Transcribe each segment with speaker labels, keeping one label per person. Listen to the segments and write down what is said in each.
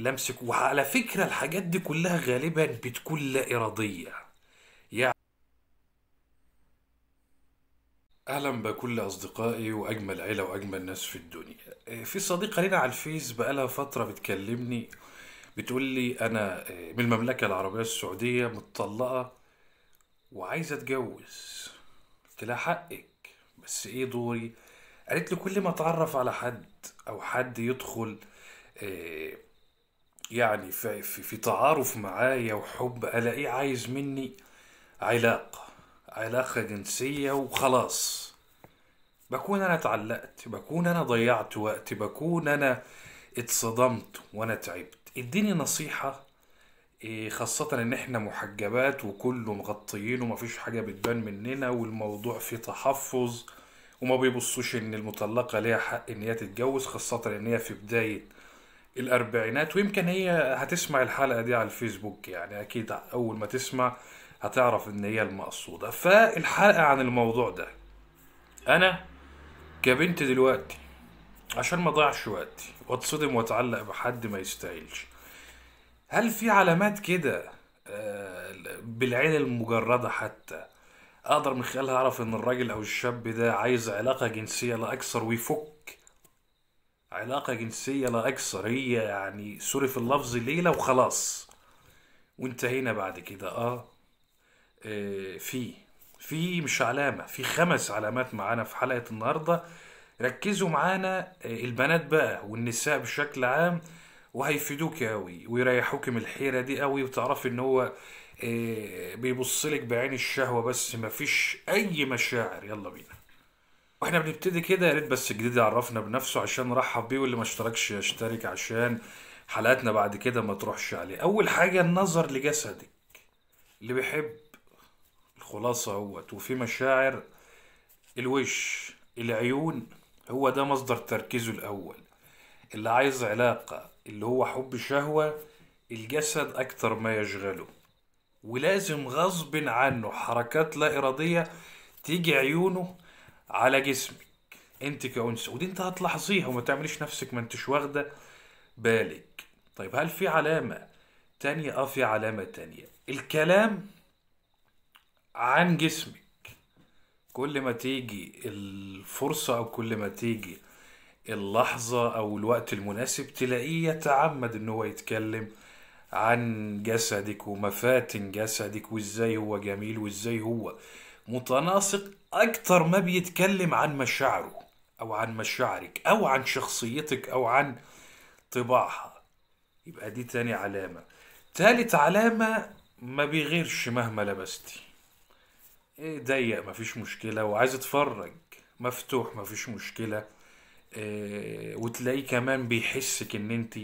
Speaker 1: لمسك وعلى فكرة الحاجات دي كلها غالبا بتكون لا إرادية يعني أهلا بكل أصدقائي وأجمل عيلة وأجمل ناس في الدنيا آه، في صديقة لنا على الفيس بقالها فترة بتكلمني بتقول لي أنا آه، من المملكة العربية السعودية متطلقة وعايزة أتجوز قلت لها حقك بس إيه دوري قالت لي كل ما أتعرف على حد أو حد يدخل آه، يعني في, في, تعارف معايا وحب الاقيه عايز مني علاقة علاقة جنسية وخلاص بكون انا اتعلقت بكون انا ضيعت وقت بكون انا اتصدمت وانا تعبت اديني نصيحة إيه، خاصة ان احنا محجبات وكله مغطيين ومفيش حاجة بتبان مننا والموضوع فيه تحفظ وما بيبصوش ان المطلقة ليها حق ان هي تتجوز خاصة ان هي في بداية الاربعينات ويمكن هي هتسمع الحلقه دي على الفيسبوك يعني اكيد اول ما تسمع هتعرف ان هي المقصوده فالحلقه عن الموضوع ده انا كبنت دلوقتي عشان ما اضيعش وقتي واتصدم واتعلق بحد ما يستاهلش هل في علامات كده آه، بالعين المجرده حتى اقدر من خلالها اعرف ان الراجل او الشاب ده عايز علاقه جنسيه لا اكثر ويفك علاقة جنسية لا أكثر هي يعني سوري في اللفظ ليلة وخلاص وانتهينا بعد كده آه, آه في في مش علامة في خمس علامات معانا في حلقة النهاردة ركزوا معانا آه، البنات بقى والنساء بشكل عام وهيفيدوك قوي ويريحوك من الحيرة دي قوي وتعرفي ان هو آه، بيبصلك بعين الشهوة بس مفيش اي مشاعر يلا بينا واحنا بنبتدي كده يا ريت بس الجديد يعرفنا بنفسه عشان نرحب بيه واللي ما اشتركش يشترك عشان حلقاتنا بعد كده ما تروحش عليه اول حاجه النظر لجسدك اللي بيحب الخلاصه اهوت وفي مشاعر الوش العيون هو ده مصدر تركيزه الاول اللي عايز علاقه اللي هو حب شهوه الجسد اكتر ما يشغله ولازم غصب عنه حركات لا اراديه تيجي عيونه على جسمك انت كأنثى ودي انت هتلاحظيها وما تعمليش نفسك ما انتش واخده بالك طيب هل في علامه تانية اه في علامه تانية الكلام عن جسمك كل ما تيجي الفرصه او كل ما تيجي اللحظه او الوقت المناسب تلاقيه يتعمد ان هو يتكلم عن جسدك ومفاتن جسدك وازاي هو جميل وازاي هو متناسق أكثر ما بيتكلم عن مشاعره أو عن مشاعرك أو عن شخصيتك أو عن طباعها يبقى دي تاني علامة تالت علامة ما بيغيرش مهما لبستي إيه ضيق مفيش مشكلة وعايز اتفرج مفتوح مفيش مشكلة إيه وتلاقيه كمان بيحسك ان انت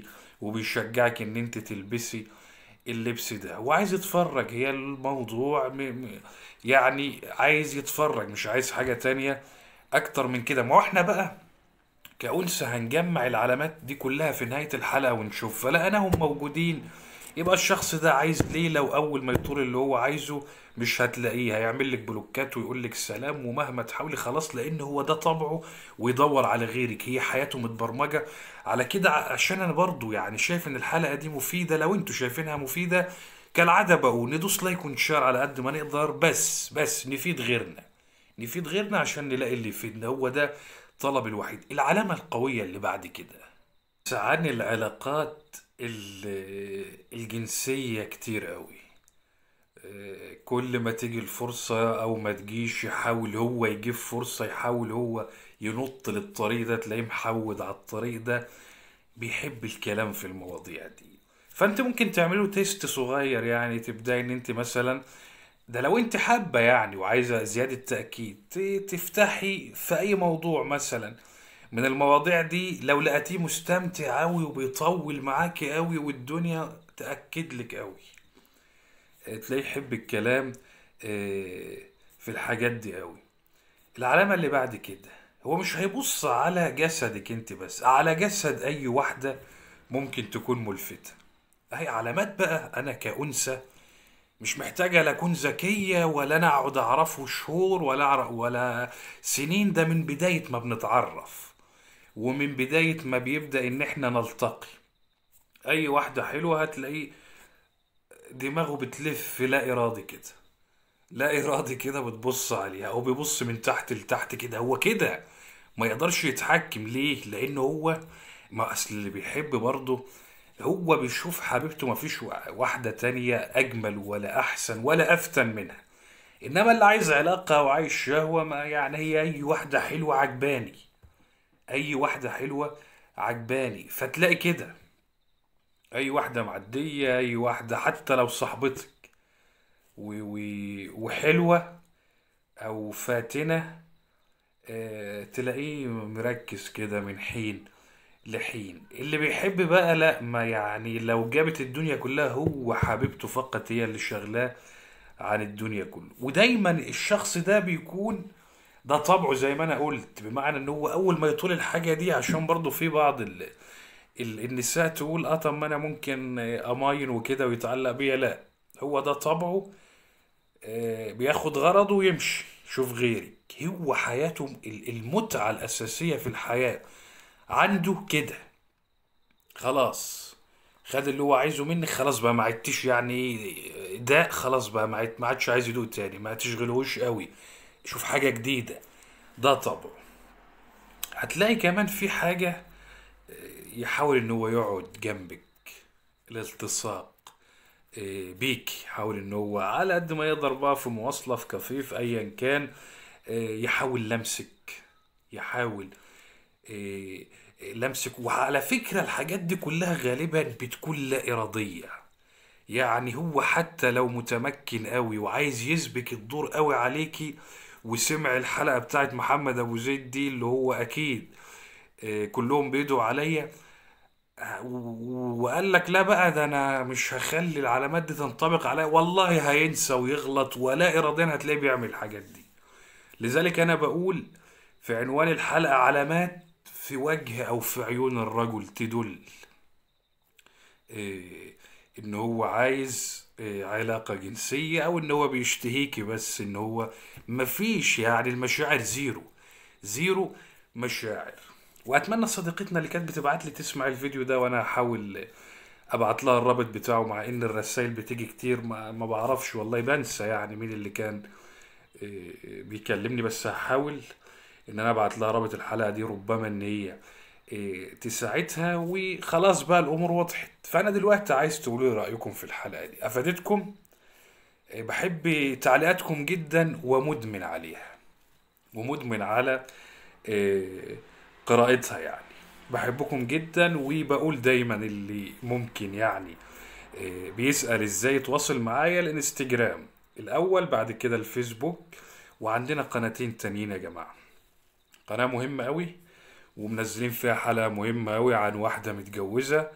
Speaker 1: وبيشجعك ان انت تلبسي اللبس ده هو عايز يتفرج هي الموضوع م... م... يعني عايز يتفرج مش عايز حاجة تانية أكتر من كده ما احنا بقى كأنثى هنجمع العلامات دي كلها في نهاية الحلقة ونشوف فلا أنا هم موجودين يبقى الشخص ده عايز ليله واول ما يطول اللي هو عايزه مش هتلاقيه هيعمل لك بلوكات ويقول لك سلام ومهما تحاولي خلاص لان هو ده طبعه ويدور على غيرك هي حياته متبرمجه على كده عشان انا برضو يعني شايف ان الحلقه دي مفيده لو انتوا شايفينها مفيده كالعاده بقول ندوس لايك ونشار على قد ما نقدر بس بس نفيد غيرنا نفيد غيرنا عشان نلاقي اللي يفيدنا هو ده طلب الوحيد العلامه القويه اللي بعد كده عن العلاقات الجنسية كتير قوي آه، كل ما تيجي الفرصة أو ما تجيش يحاول هو يجيب فرصة يحاول هو ينط للطريق ده تلاقيه محود على الطريق ده بيحب الكلام في المواضيع دي فأنت ممكن تعملوا تيست صغير يعني تبدأي إن أنت مثلا ده لو أنت حابة يعني وعايزة زيادة تأكيد تفتحي في أي موضوع مثلا من المواضيع دي لو لقيتيه مستمتع قوي وبيطول معاك قوي والدنيا تاكد لك قوي آه، تلاقيه يحب الكلام آه، في الحاجات دي قوي العلامه اللي بعد كده هو مش هيبص على جسدك انت بس على جسد اي واحده ممكن تكون ملفته هي علامات بقى انا كانثى مش محتاجة لا أكون ذكية ولا أنا أقعد أعرفه شهور ولا ولا سنين ده من بداية ما بنتعرف ومن بداية ما بيبدأ إن إحنا نلتقي أي واحدة حلوة هتلاقيه دماغه بتلف لا إرادي كده لا إرادي كده بتبص عليها أو بيبص من تحت لتحت كده هو كده ما يقدرش يتحكم ليه لأن هو ما أصل اللي بيحب برضه هو بيشوف حبيبته ما فيش واحدة تانية أجمل ولا أحسن ولا أفتن منها إنما اللي عايز علاقة وعايز شهوة ما يعني هي أي واحدة حلوة عجباني اي واحده حلوه عجباني فتلاقي كده اي واحده معديه اي واحده حتى لو صاحبتك و... و... وحلوه او فاتنه آه تلاقيه مركز كده من حين لحين اللي بيحب بقى لا ما يعني لو جابت الدنيا كلها هو حبيبته فقط هي اللي شغلاه عن الدنيا كله ودايما الشخص ده بيكون ده طبعه زي ما انا قلت بمعنى ان هو اول ما يطول الحاجه دي عشان برضه في بعض ال... ال... النساء تقول اه طب ما انا ممكن اماين وكده ويتعلق بيا لا هو ده طبعه آه، بياخد غرضه ويمشي شوف غيري هو حياته المتعه الاساسيه في الحياه عنده كده خلاص خد اللي هو عايزه مني خلاص بقى ما عدتش يعني آه، ده خلاص بقى ما عدتش عايز يدوق تاني ما تشغلهوش قوي تشوف حاجة جديدة ده طبعه هتلاقي كمان في حاجة آه، يحاول ان هو يقعد جنبك الالتصاق آه، بيك يحاول ان هو على قد ما يقدر بقى في مواصلة في كفيف ايا كان آه، يحاول لمسك يحاول لمسك وعلى فكرة الحاجات دي كلها غالبا بتكون لا إرادية يعني هو حتى لو متمكن قوي وعايز يسبك الدور قوي عليكي وسمع الحلقه بتاعت محمد ابو زيد دي اللي هو اكيد آه، كلهم بيدعوا عليا آه، وقال لك لا بقى ده انا مش هخلي العلامات دي تنطبق عليا والله هينسى ويغلط ولا اراديا هتلاقيه بيعمل الحاجات دي لذلك انا بقول في عنوان الحلقه علامات في وجه او في عيون الرجل تدل آه، ان هو عايز آه، علاقه جنسيه او ان هو بيشتهيكي بس ان هو مفيش يعني المشاعر زيرو زيرو مشاعر واتمنى صديقتنا اللي كانت بتبعت لي تسمع الفيديو ده وانا هحاول ابعت لها الرابط بتاعه مع ان الرسائل بتيجي كتير ما, ما بعرفش والله بنسى يعني مين اللي كان آه، بيكلمني بس هحاول ان انا ابعت لها رابط الحلقه دي ربما ان هي إيه، تساعدها وخلاص بقى الامور وضحت فانا دلوقتي عايز تقولوا رايكم في الحلقه دي افادتكم إيه، بحب تعليقاتكم جدا ومدمن عليها ومدمن على إيه، قراءتها يعني بحبكم جدا وبقول دايما اللي ممكن يعني بيسأل ازاي يتواصل معايا الانستجرام الاول بعد كده الفيسبوك وعندنا قناتين تانيين يا جماعة قناة مهمة قوي ومنزلين فيها حلقة مهمة أوي عن واحدة متجوزة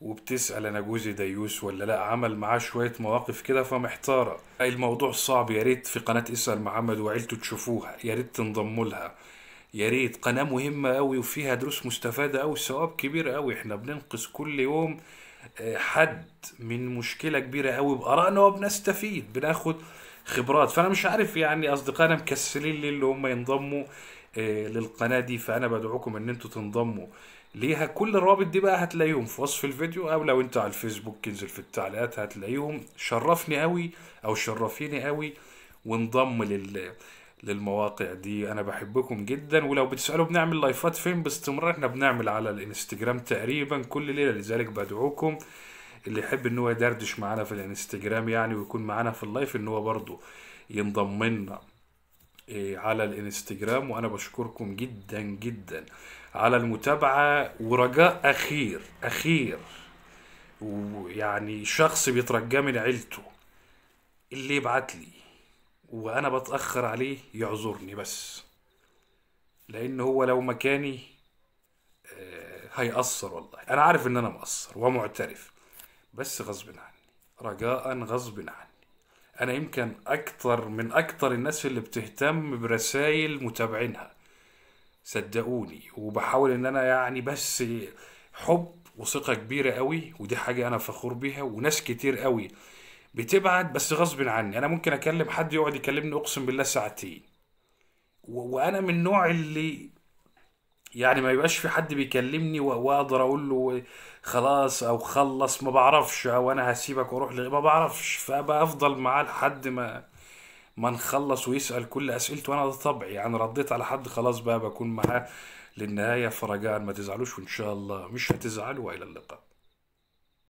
Speaker 1: وبتسأل أنا جوزي ديوس ولا لأ عمل معاه شوية مواقف كده فمحتارة الموضوع صعب يا ريت في قناة اسأل محمد وعيلته تشوفوها يا ريت تنضموا لها يا ريت قناة مهمة أوي وفيها دروس مستفادة أوي ثواب كبير أوي احنا بننقذ كل يوم آه، حد من مشكلة كبيرة أوي بآرائنا وبنستفيد بناخد خبرات فأنا مش عارف يعني أصدقائنا مكسلين ليه اللي هم ينضموا آه، للقناه دي فانا بدعوكم ان انتوا تنضموا ليها كل الروابط دي بقى هتلاقيهم في وصف الفيديو او لو انت على الفيسبوك انزل في التعليقات هتلاقيهم شرفني قوي او شرفيني قوي وانضم لل للمواقع دي انا بحبكم جدا ولو بتسالوا بنعمل لايفات فين باستمرار احنا بنعمل على الانستجرام تقريبا كل ليله لذلك بدعوكم اللي يحب ان هو يدردش معانا في الانستجرام يعني ويكون معانا في اللايف ان هو برضه ينضم لنا على الانستجرام وانا بشكركم جدا جدا على المتابعه ورجاء اخير اخير ويعني شخص بيترجى من عيلته اللي يبعت لي وانا بتاخر عليه يعذرني بس لان هو لو مكاني آه، هيأثر والله انا عارف ان انا مقصر ومعترف بس غصب عني رجاء غصب عني انا يمكن اكتر من اكتر الناس اللي بتهتم برسائل متابعينها صدقوني وبحاول ان انا يعني بس حب وثقه كبيره قوي ودي حاجه انا فخور بيها وناس كتير قوي بتبعت بس غصب عني انا ممكن اكلم حد يقعد يكلمني اقسم بالله ساعتين وانا من النوع اللي يعني ما يبقاش في حد بيكلمني واقدر اقول له خلاص او خلص ما بعرفش او انا هسيبك واروح لغير ما بعرفش فبفضل معاه لحد ما ما نخلص ويسال كل اسئلته وانا ده طبعي يعني رديت على حد خلاص بقى بكون معاه للنهايه فرجاء ما تزعلوش وان شاء الله مش هتزعلوا والى اللقاء